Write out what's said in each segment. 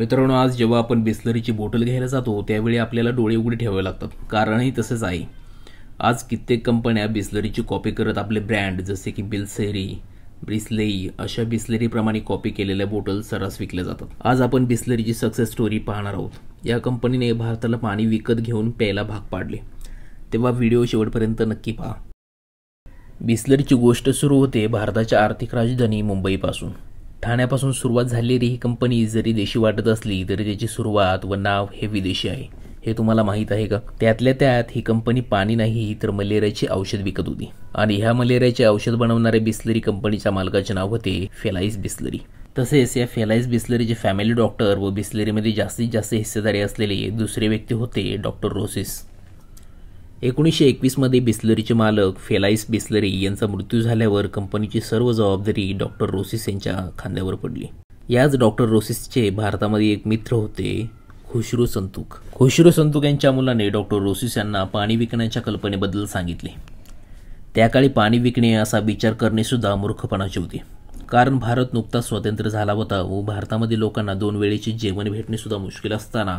मित्रांनो आज जेव्हा आपण बिस्लरीची बॉटल घ्यायला जातो त्यावेळी आपल्याला डोळे उघडे ठेवावे लागतात कारणही तसंच आहे आज कित्येक कंपन्या बिस्लरीची कॉपी करत आपले ब्रँड जसे की बिल्सेरी ब्रिस्लेई अशा बिस्लरीप्रमाणे कॉपी केलेल्या बॉटल सर्रास विकल्या जातात आज आपण बिस्लरीची सक्सेस स्टोरी पाहणार आहोत या कंपनीने भारताला पाणी विकत घेऊन प्यायला भाग पाडले तेव्हा व्हिडिओ शेवटपर्यंत नक्की पहा बिस्लरीची गोष्ट सुरू होते भारताच्या आर्थिक राजधानी मुंबईपासून ठाण्यापासून सुरुवात झालेली ही कंपनी जरी देशी वाटत असली तरी त्याची सुरुवात व नाव हे विदेशी आहे हे तुम्हाला माहीत आहे का त्यातल्या त्यात ही कंपनी पाणी नाही तर मलेरियाची औषध विकत होती आणि ह्या मलेरियाचे औषध बनवणाऱ्या बिस्लरी कंपनीच्या मालकाचे नाव होते फेलाइस बिस्लरी तसेच या फेलाईस बिस्लरीचे फॅमिली डॉक्टर व बिस्लरीमध्ये जास्तीत जास्त हिस्सेदारी असलेले दुसरे व्यक्ती होते डॉक्टर रोसिस एकोणीसशे एकवीसमध्ये बिस्लरीचे मालक फेलाईस बिस्लरी यांचा मृत्यू झाल्यावर कंपनीची सर्व जबाबदारी डॉक्टर रोसिस यांच्या खांद्यावर पडली याच डॉक्टर रोसिसचे भारतामध्ये एक मित्र होते खुशरू संतुक खुशरू संतुक यांच्या मुलाने डॉक्टर रोसिस यांना पाणी विकण्याच्या कल्पनेबद्दल सांगितले त्याकाळी पाणी विकणे असा विचार करणेसुद्धा मूर्खपणाचे होते कारण भारत नुकताच स्वतंत्र झाला होता व भारतामध्ये लोकांना दोन वेळेचे जेवण भेटणेसुद्धा मुश्किल असताना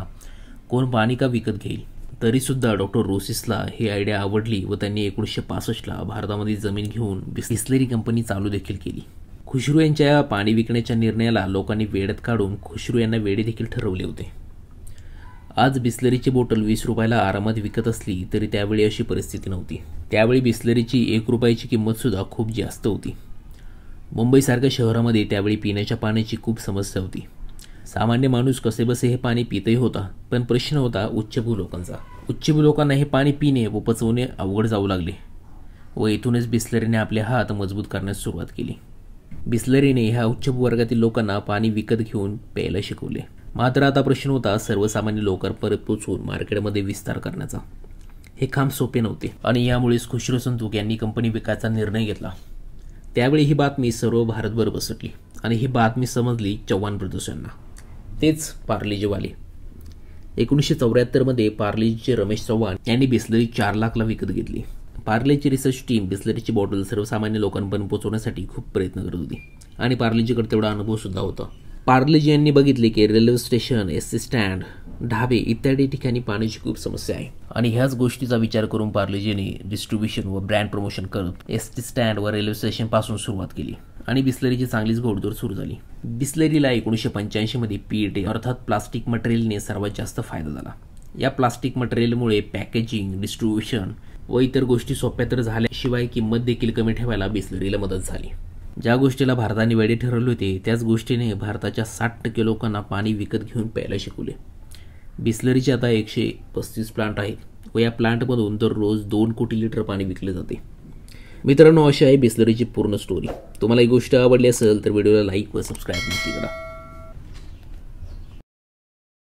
कोण पाणी का विकत घेईल तरीसुद्धा डॉक्टर रोसिसला ही आयडिया आवडली व त्यांनी एकोणीसशे पासष्टला भारतामध्ये जमीन घेऊन बिस्लेरी कंपनी चालू देखील केली खुशरू यांच्या पाणी विकण्याच्या निर्णयाला लोकांनी वेळेत काढून खुशरू यांना वेडे देखील ठरवले होते आज बिस्लरीची बॉटल वीस रुपयाला आरामात विकत असली तरी त्यावेळी अशी परिस्थिती नव्हती त्यावेळी बिस्लरीची एक रुपयाची किंमतसुद्धा खूप जास्त होती मुंबईसारख्या शहरामध्ये त्यावेळी पिण्याच्या पाण्याची खूप समस्या होती सामान्य माणूस कसेबसे हे पाणी पितही होता पण प्रश्न होता उच्चभू लोकांचा उच्चभू लोकांना हे पाणी पिणे व पचवणे अवघड जाऊ लागले व इथूनच बिस्लरीने आपले हात मजबूत करण्यास सुरुवात केली बिस्लरीने ह्या वर्गातील लोकांना पाणी विकत घेऊन प्यायला शिकवले मात्र आता प्रश्न होता सर्वसामान्य परत पोचवून मार्केटमध्ये विस्तार करण्याचा हे काम सोपे नव्हते आणि यामुळेच खुशरो यांनी कंपनी विकायचा निर्णय घेतला त्यावेळी ही बातमी सर्व भारतभर बसटली आणि ही बातमी समजली चव्हाण यांना तेच पार्लेजीवाले एकोणीसशे चौऱ्याहत्तरमध्ये पार्लेजीचे रमेश चव्हाण यांनी बिस्लरी चार लाखला विकत घेतली पार्लेची रिसर्च टीम बिस्लरीची बॉटल सर्वसामान्य लोकांपर्यंत पोहोचवण्यासाठी खूप प्रयत्न करत होती आणि पार्लेजीकडे तेवढा अनुभव सुद्धा होता पार्लेजी यांनी बघितले की railway station S C stand ढाबे इत्यादी ठिकाणी पाण्याची खूप समस्या आहे आणि ह्याच गोष्टीचा विचार करून पार्लेजीने डिस्ट्रीब्युशन व ब्रँड प्रमोशन करत एस स्टँड व रेल्वे स्टेशनपासून सुरुवात केली आणि बिस्लरीची चांगलीच घोडदोड सुरू झाली बिस्लरीला एकोणीसशे पंच्याऐंशीमध्ये पीएटे अर्थात प्लास्टिक मटेरियलने सर्वात जास्त फायदा झाला या प्लास्टिक मटेरियलमुळे पॅकेजिंग डिस्ट्रीब्युशन व इतर गोष्टी सोप्या तर झाल्याशिवाय किंमत देखील कमी ठेवायला बिस्लरीला मदत झाली ज्या गोष्टीला भारताने वेळे ठरवले होते त्याच गोष्टीने भारताच्या साठ टक्के लोकांना पाणी विकत घेऊन प्यायला शिकवले बिस्लरीचे आता एकशे पस्तीस प्लांट आहेत व या प्लांटमधून दररोज दोन कोटी लिटर पाणी विकले जाते मित्रांनो अशी आहे बिस्लरीची पूर्ण स्टोरी तुम्हाला ही गोष्ट आवडली असेल तर व्हिडिओला लाईक व सबस्क्राईब नक्की करा